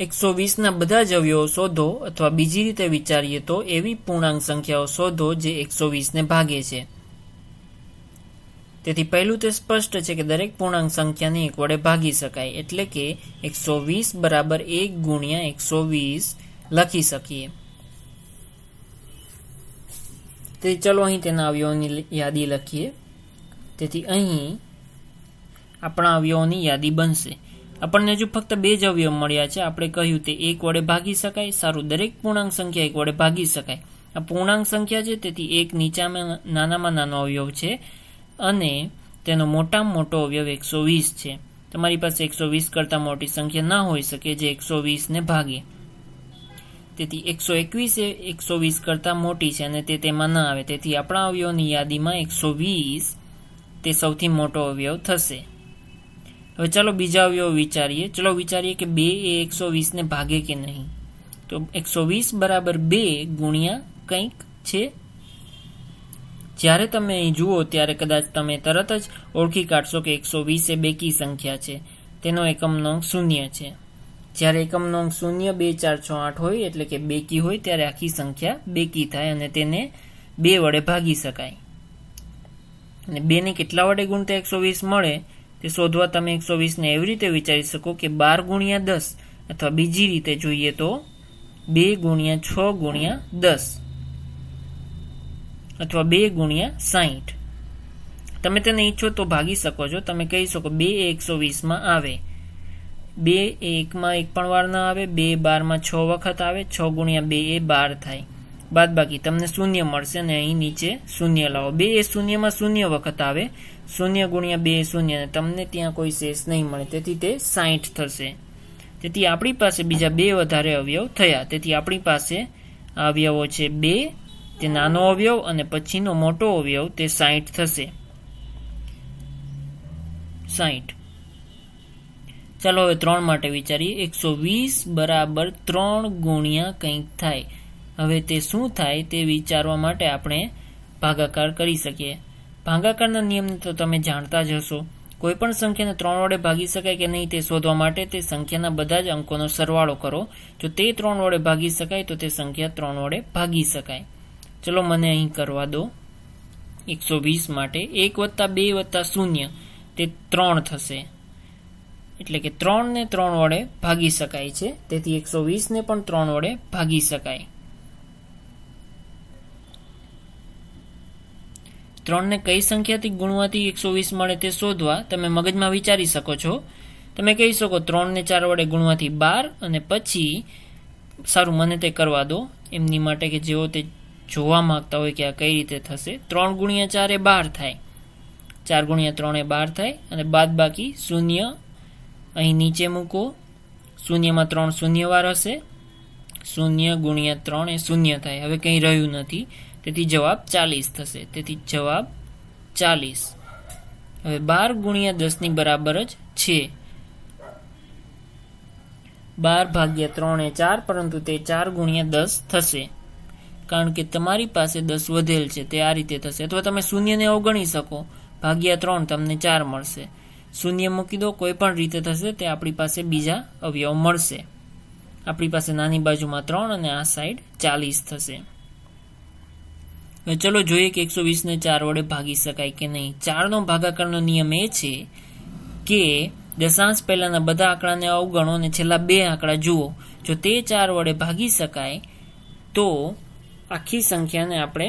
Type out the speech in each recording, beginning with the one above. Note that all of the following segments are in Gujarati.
એકસો વીસના બધા જ અવયવો શોધો અથવા બીજી રીતે વિચારીએ તો એવી પૂર્ણાંક સંખ્યાઓ શોધો જે એકસો વીસને ભાગે છે તેથી પહેલું તે સ્પષ્ટ છે કે દરેક પૂર્ણાંક સંખ્યાને એક વડે ભાગી શકાય એટલે કે એકસો વીસ બરાબર એક ગુણ્યા એકસો વીસ લખી શકીએ તેથી ચલો અહીં તેના અવયવોની યાદી લખીએ તેથી અહીં આપણા અવયવોની યાદી બનશે આપણને હજુ ફક્ત બે જ અવયવ મળ્યા છે આપણે કહ્યું તે એક વડે ભાગી શકાય સારું દરેક પૂર્ણાંક સંખ્યા એક વડે ભાગી શકાય આ પૂર્ણાંક સંખ્યા છે તેથી એક નીચામાં નાનામાં નાનો અવયવ છે અને તેનો મોટામાં મોટો અવયવ એકસો વીસ છે તમારી પાસે એકસો વીસ કરતાં મોટી સંખ્યા ના હોઈ શકે જે એકસો વીસને ભાગે તેથી એકસો એકવીસ એ એકસો વીસ કરતાં મોટી છે અને તે તેમાં ના આવે તેથી આપણા અવયવની યાદીમાં એકસો વીસ તે સૌથી મોટો અવયવ થશે હવે ચાલો બીજા અવયવ વિચારીએ ચલો વિચારીએ કે બે એ એકસો વીસને ભાગે કે નહીં તો એકસો વીસ બરાબર બે ગુણ્યા કંઈક છે જ્યારે તમે અહીં જુઓ ત્યારે કદાચ તમે તરત જ ઓળખી કાઢશો કે એકસો વીસ એ બેકી સંખ્યા છે તેનો એકમનો અંક શૂન્ય છે જ્યારે એકમનો અંક શૂન્ય બે ચાર છ આઠ હોય એટલે કે બેકી હોય ત્યારે આખી સંખ્યા બેકી થાય અને તેને બે વડે ભાગી શકાય અને બેને કેટલા વડે ગુણતા એકસો વીસ મળે તે શોધવા તમે એકસો વીસને એવી રીતે વિચારી શકો કે બાર ગુણ્યા દસ અથવા બીજી રીતે જોઈએ તો બે ગુણ્યા છ ગુણ્યા દસ અથવા બે ગુણ્યા સાહીઠ તમે તેને ઈચ્છો તો ભાગી શકો છો તમે કહી શકો બે એકસો વીસમાં આવે બે એકમાં એક પણ વાર ન આવે બે બારમાં છ વખત આવે છ ગુણ્યા બે એ બાર થાય બાદબાકી તમને શૂન્ય મળશે અને અહીં નીચે શૂન્ય લાવો બે એ શૂન્યમાં શૂન્ય વખત આવે શૂન્ય ગુણ્યા બે શૂન્ય તમને ત્યાં કોઈ શેષ નહીં મળે તેથી તે સાહીઠ થશે તેથી આપણી પાસે બીજા બે વધારે અવયવ થયા તેથી આપણી પાસે અવયવો છે બે તે નાનો અવયવ અને પછીનો મોટો અવયવ તે સાહીઠ થશે સાહીઠ ચાલો હવે ત્રણ માટે વિચારીએ એકસો વીસ બરાબર ત્રણ ગુણ્યા કંઈક થાય હવે તે શું થાય તે વિચારવા માટે આપણે ભાગાકાર કરી શકીએ ભાગાકારના નિયમને તો તમે જાણતા જ હશો કોઈપણ સંખ્યાને ત્રણ વડે ભાગી શકાય કે નહીં તે શોધવા માટે તે સંખ્યાના બધા જ અંકોનો સરવાળો કરો જો તે ત્રણ વડે ભાગી શકાય તો તે સંખ્યા ત્રણ વડે ભાગી શકાય ચલો મને અહીં કરવા દો એકસો વીસ માટે એક વત્તા બે વત્તા શૂન્ય તે ત્રણ થશે એટલે કે ત્રણને ત્રણ વડે ભાગી શકાય છે તેથી એકસો વીસને પણ ત્રણ વડે ભાગી શકાય ત્રણને કઈ સંખ્યાથી ગુણવાથી એકસો વીસ મળે તે શોધવા તમે મગજમાં વિચારી શકો છો તમે કહી શકો ત્રણને ચાર વડે ગુણવાથી બાર અને પછી સારું મને તે કરવા દો એમની માટે કે જેઓ તે જોવા માગતા હોય કે આ કઈ રીતે થશે ત્રણ ગુણ્યા ચાર એ બાર થાય ચાર ગુણ્યા ત્રણ એ બાર થાય અને બાદ બાકી શૂન્ય અહીં નીચે મૂકો શૂન્યમાં ત્રણ શૂન્ય વાર હશે શૂન્ય ગુણ્યા ત્રણ એ શૂન્ય થાય હવે કંઈ રહ્યું નથી તેથી જવાબ ચાલીસ થશે તેથી જવાબ ચાલીસ હવે બાર ગુણ્યા દસની બરાબર જ છે બાર ભાગ્યા ત્રણ એ ચાર પરંતુ તે ચાર ગુણ્યા દસ થશે કારણ કે તમારી પાસે દસ વધેલ છે તે આ રીતે થશે અથવા તમે શૂન્યને અવગણી શકો ભાગ્યા ત્રણ તમને ચાર મળશે શૂન્ય મૂકી દો કોઈ પણ રીતે થશે તે આપણી પાસે બીજા અવયવ મળશે આપણી પાસે નાની બાજુમાં ત્રણ અને આ સાઈડ ચાલીસ થશે ચલો જોઈએ કે એકસો વીસને ચાર વડે ભાગી શકાય કે નહીં ચારનો ભાગાકારનો નિયમ એ છે કે દશાંશ પહેલાના બધા આંકડાને અવગણો અને છેલ્લા બે આંકડા જુઓ જો તે ચાર વડે ભાગી શકાય તો આખી સંખ્યાને આપણે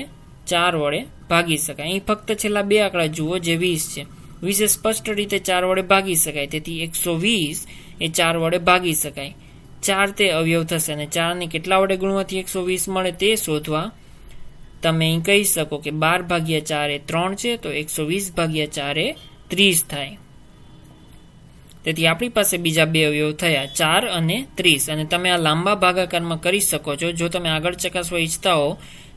ચાર વડે ભાગી શકાય અહીં ફક્ત છેલ્લા બે આંકડા જુઓ જે વીસ છે વીસે સ્પષ્ટ રીતે ચાર વડે ભાગી શકાય તેથી એકસો વીસ એ ચાર વડે ભાગી શકાય ચાર તે અવયવ થશે અને ચારને કેટલા વડે ગુણવાથી એકસો વીસ મળે તે શોધવા તમે કહી શકો કે બાર ભાગ્યા ચાર એ ત્રણ છે તો એકસો વીસ ભાગ્યા ચાર એ ત્રીસ થાય તેથી આપણી પાસે બીજા બે અવયવ થયા ચાર અને ત્રીસ અને તમે આ લાંબા ભાગાકારમાં કરી શકો છો જો તમે આગળ ચકાસવા ઈચ્છતા હો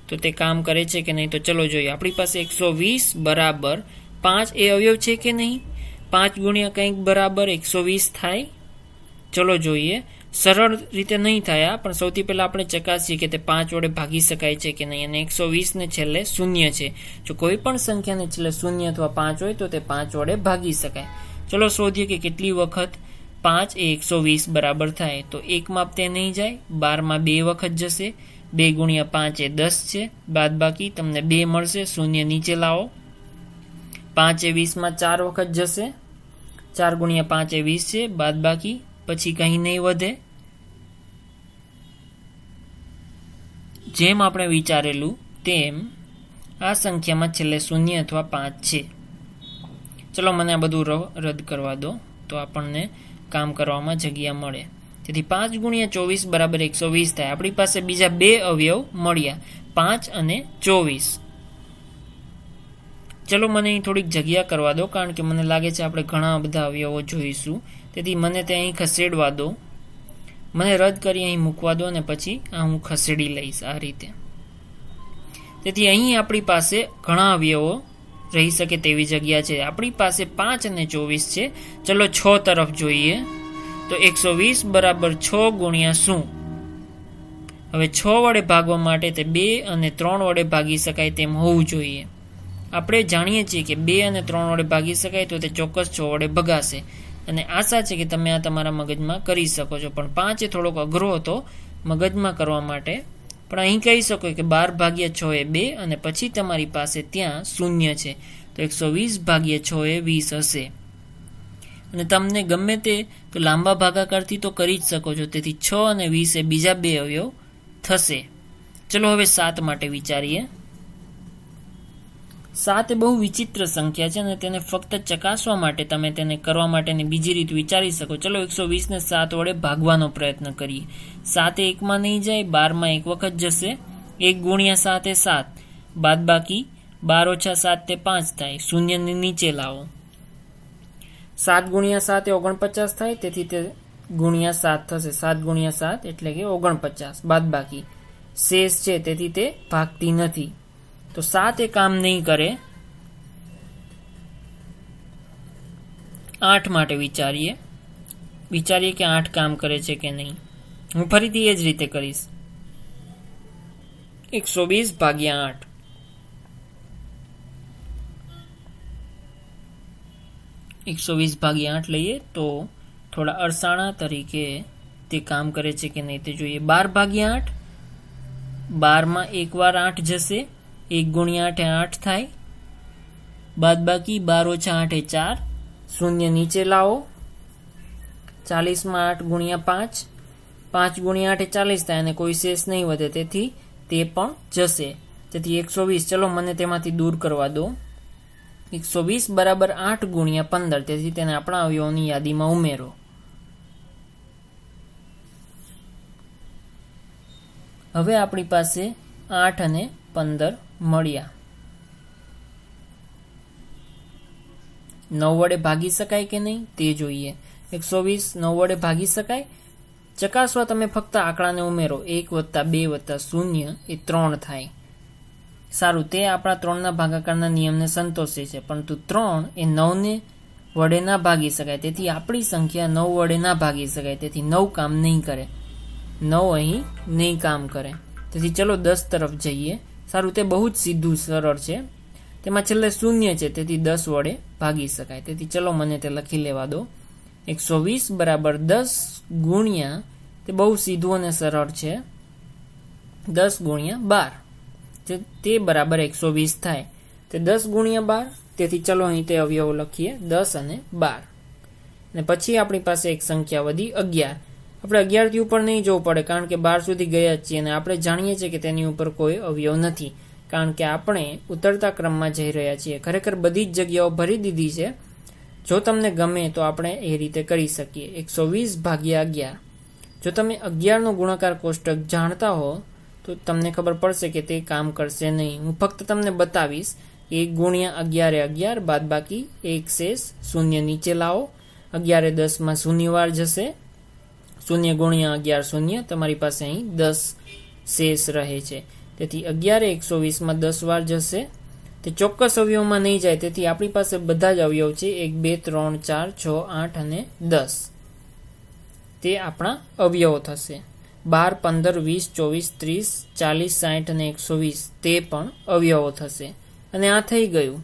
તો તે કામ કરે છે કે નહીં તો ચલો જોઈએ આપણી પાસે એકસો વીસ બરાબર પાંચ એ અવયવ છે કે નહીં પાંચ ગુણ્યા કંઈક બરાબર એકસો વીસ થાય ચલો જોઈએ સરળ રીતે નહીં થયા પણ સૌથી પહેલાં આપણે ચકાસીએ કે તે પાંચ વડે ભાગી શકાય છે કે નહીં અને એકસો વીસને છેલ્લે શૂન્ય છે જો કોઈ પણ સંખ્યાને છેલ્લે શૂન્ય અથવા પાંચ હોય તો તે પાંચ વડે ભાગી શકાય ચલો શોધીએ કે કેટલી વખત પાંચ એ એકસો વીસ બરાબર થાય તો એકમાં તે નહીં જાય બારમાં બે વખત જશે બે ગુણ્યા પાંચ એ દસ છે બાદ બાકી તમને બે મળશે શૂન્ય નીચે લાવો પાંચ એ વીસમાં ચાર વખત જશે ચાર ગુણ્યા પાંચ એ વીસ છે બાદ બાકી પછી કંઈ નહીં વધે જેમ આપણે વિચારેલું તેમ આ સંખ્યામાં છેલ્લે શૂન્ય અથવા પાંચ છે ચલો મને આ બધું રદ કરવા દો તો આપણને કામ કરવામાં જગ્યા મળે તેથી પાંચ ગુણ્યા ચોવીસ બરાબર એકસો વીસ થાય આપણી પાસે બીજા બે અવયવ મળ્યા પાંચ અને ચોવીસ ચલો મને અહીં થોડીક જગ્યા કરવા દો કારણ કે મને લાગે છે આપણે ઘણા બધા અવયવો જોઈશું તેથી મને તે અહીં ખસેડવા દો મને રદ કરી અહીં મૂકવા દો ને પછી આ હું ખસેડી લઈશ આ રીતે તેથી અહીં આપણી પાસે ઘણા અવયવો રહી શકે તેવી જગ્યા છે આપણી પાસે પાંચ અને ચોવીસ છે ચલો છ તરફ જોઈએ તો એકસો વીસ બરાબર છ ગુણ્યા શું હવે છ વડે ભાગવા માટે તે બે અને ત્રણ વડે ભાગી શકાય તેમ હોવું જોઈએ આપણે જાણીએ છીએ કે બે અને ત્રણ વડે ભાગી શકાય તો તે ચોક્કસ છ વડે ભગાશે અને આશા છે કે તમે આ તમારા મગજમાં કરી શકો છો પણ પાંચ એ થોડોક અઘરો હતો મગજમાં કરવા માટે પણ અહીં કહી શકો કે બાર ભાગ્યા છ એ બે અને પછી તમારી પાસે ત્યાં શૂન્ય છે તો એકસો વીસ ભાગ્યા છ એ વીસ હશે અને તમને ગમે તે તો લાંબા ભાગાકારથી તો કરી જ શકો છો તેથી છ અને વીસ એ બીજા બે અવયવ થશે ચલો હવે સાત માટે વિચારીએ સાત એ બહુ વિચિત્ર સંખ્યા છે અને તેને ફક્ત ચકાસવા માટે તમે તેને કરવા માટેની બીજી રીત વિચારી શકો ચલો એકસો વીસને સાત વડે ભાગવાનો પ્રયત્ન કરીએ સાત એકમાં નહીં જાય બારમાં એક વખત જશે એક ગુણ્યા સાતે સાત બાદ બાકી બાર ઓછા સાત તે પાંચ થાય શૂન્યને નીચે લાવો સાત ગુણ્યા સાત એ ઓગણપચાસ થાય તેથી તે ગુણ્યા સાત થશે સાત ગુણ્યા સાત એટલે કે ઓગણપચાસ બાદ બાકી શેષ છે તેથી તે ભાગતી નથી તો સાત એ કામ નહીં કરે આઠ માટે વિચારીએ વિચારીએ કે આઠ કામ કરે છે કે નહીં હું ફરીથી એ જ રીતે કરીશ એકસો વીસ ભાગ્યા આઠ એકસો વીસ ભાગ્યા આઠ લઈએ તો થોડા અરસાણા તરીકે તે કામ કરે છે કે નહીં તે જોઈએ બાર ભાગ્યા આઠ બારમાં એકવાર આઠ જશે એક ગુણ્યા આઠે આઠ થાય બાદ બાકી બાર ઓછા આઠે ચાર શૂન્ય નીચે લાવો ચાલીસમાં આઠ ગુણ્યા પાંચ પાંચ ગુણ્યા આઠે ચાલીસ થાય અને કોઈ શેષ નહીં વધે તેથી તે પણ જશે તેથી એકસો વીસ ચલો મને તેમાંથી દૂર કરવા દો એકસો વીસ બરાબર આઠ ગુણ્યા પંદર તેથી તેને આપણા અવયવોની યાદીમાં ઉમેરો હવે આપણી પાસે આઠ અને પંદર મળ્યા નવ વડે ભાગી શકાય કે નહીં તે જોઈએ એકસો વીસ નવ વડે ભાગી શકાય ચકાસવા તમે ફક્ત આંકડાને ઉમેરો એક વત્તા બે વત્તા શૂન્ય એ ત્રણ થાય સારું તે આપણા ત્રણના ભાગાકારના નિયમને સંતોષે છે પરંતુ ત્રણ એ નવને વડે ના ભાગી શકાય તેથી આપણી સંખ્યા નવ વડે ના ભાગી શકાય તેથી નવ કામ નહીં કરે નવ અહીં નહીં કામ કરે તેથી ચલો દસ તરફ જઈએ સારું તે બહુ જ સીધું સરળ છે તેમાં છેલ્લે શૂન્ય છે તેથી દસ વડે ભાગી શકાય તેથી ચલો મને તે લખી લેવા દો એકસો વીસ બરાબર દસ ગુણ્યા તે બહુ સીધું અને સરળ છે દસ ગુણ્યા બાર તે બરાબર એકસો વીસ થાય તે દસ ગુણ્યા બાર તેથી ચલો અહીં તે અવયવ લખીએ દસ અને બાર અને પછી આપણી પાસે એક સંખ્યા વધી અગિયાર આપણે અગિયારથી ઉપર નહીં જવું પડે કારણ કે બાર સુધી ગયા છીએ અને આપણે જાણીએ છીએ કે તેની ઉપર કોઈ અવયવ નથી કારણ કે આપણે ઉતરતા ક્રમમાં જઈ રહ્યા છીએ ખરેખર બધી જ જગ્યાઓ ભરી દીધી છે જો તમને ગમે તો આપણે એ રીતે કરી શકીએ એકસો વીસ ભાગ્યા અગિયાર જો તમે અગિયારનો ગુણાકાર કોષ્ટક જાણતા હો તો તમને ખબર પડશે કે તે કામ કરશે નહીં હું ફક્ત તમને બતાવીશ એક ગુણ્યા અગિયારે અગિયાર બાદ બાકી એક શેષ શૂન્ય નીચે લાવો અગિયારે દસમાં શૂન્યવાર જશે શૂન્ય ગુણ્યા અગિયાર શૂન્ય તમારી પાસે અહીં દસ શેષ રહે છે તેથી અગિયાર એકસો વીસમાં દસ વાર જશે તે ચોક્કસ અવયવમાં નહીં જાય તેથી આપણી પાસે બધા જ અવયવ છે એક બે ત્રણ ચાર છ આઠ અને દસ તે આપણા અવયવો થશે બાર પંદર વીસ ચોવીસ ત્રીસ ચાલીસ સાઠ અને એકસો વીસ તે પણ અવયવો થશે અને આ થઈ ગયું